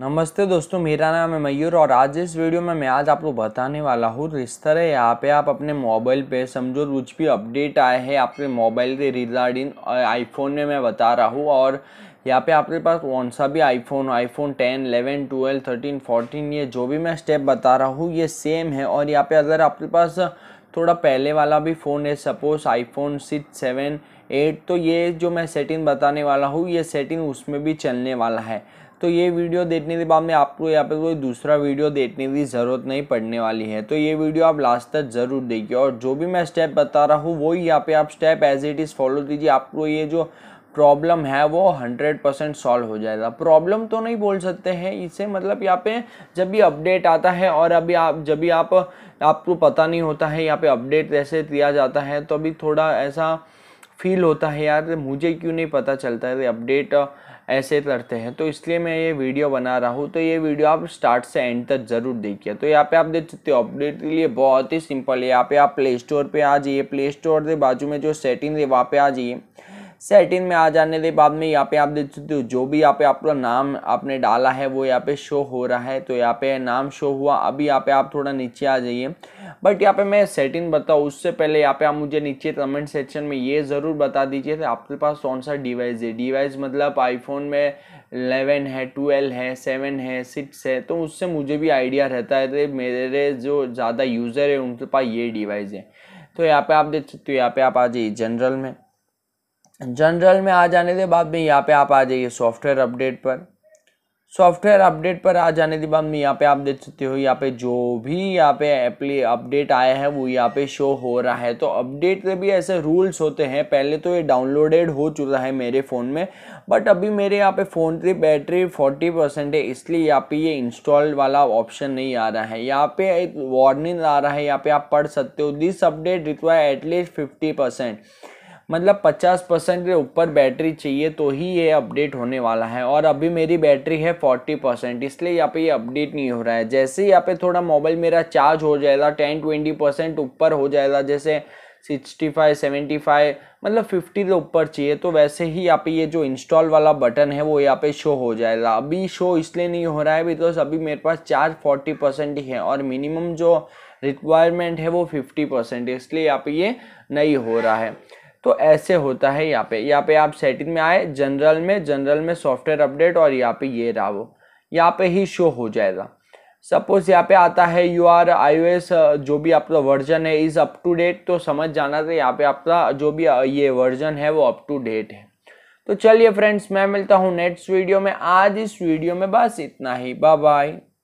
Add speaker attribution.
Speaker 1: नमस्ते दोस्तों मेरा नाम है मयूर और आज इस वीडियो में मैं आज आप लोग बताने वाला हूँ तो इस तरह यहाँ पे आप अपने मोबाइल पे समझो कुछ भी अपडेट आए हैं आपके मोबाइल के रिगार्डिंग आईफोन में मैं बता रहा हूँ और यहाँ पे आपके पास कौन सा भी आईफोन आईफोन 10, 11, 12, 13, 14 ये जो भी मैं स्टेप बता रहा हूँ ये सेम है और यहाँ पे अगर आपके पास थोड़ा पहले वाला भी फ़ोन है suppose iPhone six seven eight तो ये जो मैं सेटिंग बताने वाला हूँ ये सेटिंग उसमें भी चलने वाला है तो ये वीडियो देखने के बाद में आपको यहाँ पे कोई दूसरा वीडियो देखने की ज़रूरत नहीं पड़ने वाली है तो ये वीडियो आप लास्ट तक ज़रूर देखिए और जो भी मैं स्टेप बता रहा हूँ वही यहाँ पे आप step as it is follow कीजिए आपको ये जो प्रॉब्लम है वो 100 परसेंट सॉल्व हो जाएगा प्रॉब्लम तो नहीं बोल सकते हैं इसे मतलब यहाँ पे जब भी अपडेट आता है और अभी आप जब भी आप आपको पता नहीं होता है यहाँ पे अपडेट ऐसे दिया जाता है तो अभी थोड़ा ऐसा फील होता है यार मुझे क्यों नहीं पता चलता है अपडेट ऐसे करते हैं तो इसलिए मैं ये वीडियो बना रहा हूँ तो ये वीडियो आप स्टार्ट से एंड तक ज़रूर देखिए तो यहाँ पे आप देख सकते हो अपडेट के लिए बहुत ही सिंपल है यहाँ पे आप प्ले स्टोर पे आ जाइए प्ले स्टोर के बाजू में जो सेटिंग है वहाँ पे आ जाइए सेटिन में आ जाने के बाद में यहाँ पे आप देख सकते हो जो भी यहाँ पे आपका नाम आपने डाला है वो यहाँ पे शो हो रहा है तो यहाँ पे नाम शो हुआ अभी यहाँ पे आप थोड़ा नीचे आ जाइए बट यहाँ पे मैं सेटिन बताऊँ उससे पहले यहाँ पे आप मुझे नीचे कमेंट सेक्शन में ये ज़रूर बता दीजिए आपके पास कौन सा डिवाइस है डिवाइस मतलब आईफोन में इलेवन है ट्वेल्व है सेवन है सिक्स है तो उससे मुझे भी आइडिया रहता है मेरे जो ज़्यादा यूज़र है उनके पास ये डिवाइस है तो यहाँ पे आप देख सकते हो यहाँ पे आप आ जाइए जनरल में जनरल में आ जाने के बाद में यहाँ पे आप आ जाइए सॉफ्टवेयर अपडेट पर सॉफ्टवेयर अपडेट पर आ जाने के बाद में यहाँ पे आप देख सकते हो यहाँ पे जो भी यहाँ पे एप्ली अपडेट आया है वो यहाँ पे शो हो रहा है तो अपडेट के भी ऐसे रूल्स होते हैं पहले तो ये डाउनलोडेड हो चुका है मेरे फ़ोन में बट अभी मेरे यहाँ पे फ़ोन की बैटरी 40 परसेंट है इसलिए यहाँ पे ये इंस्टॉल वाला ऑप्शन नहीं आ रहा है यहाँ पे एक वार्निंग आ रहा है यहाँ पे आप पढ़ सकते हो this update require at least fifty percent मतलब 50 परसेंट के ऊपर बैटरी चाहिए तो ही ये अपडेट होने वाला है और अभी मेरी बैटरी है 40 परसेंट इसलिए यहाँ पे ये अपडेट नहीं हो रहा है जैसे ही यहाँ पे थोड़ा मोबाइल मेरा चार्ज हो जाएगा टेन ट्वेंटी परसेंट ऊपर हो जाएगा जैसे सिक्सटी फाइव सेवेंटी फाइव मतलब फिफ्टी के ऊपर चाहिए तो वैसे ही यहाँ पे ये जो इंस्टॉल वाला बटन है वो यहाँ पे शो हो जाएगा अभी शो इसलिए नहीं हो रहा है बिकॉज अभी मेरे पास चार्ज फोर्टी परसेंट ही है और मिनिमम जो रिक्वायरमेंट है वो फिफ्टी परसेंट इसलिए यहाँ पे ये नहीं हो रहा है तो ऐसे होता है यहाँ पे यहाँ पे आप सेटिंग में आए जनरल में जनरल में सॉफ्टवेयर अपडेट और यहाँ पे ये रहा वो यहाँ पे ही शो हो जाएगा सपोज यहाँ पे आता है यू आर आई जो भी आपका वर्जन है इज़ अप टू डेट तो समझ जाना था यहाँ पे आपका जो भी ये वर्जन है वो अप टू डेट है तो चलिए फ्रेंड्स मैं मिलता हूँ नेक्स्ट वीडियो में आज इस वीडियो में बस इतना ही बाय बाय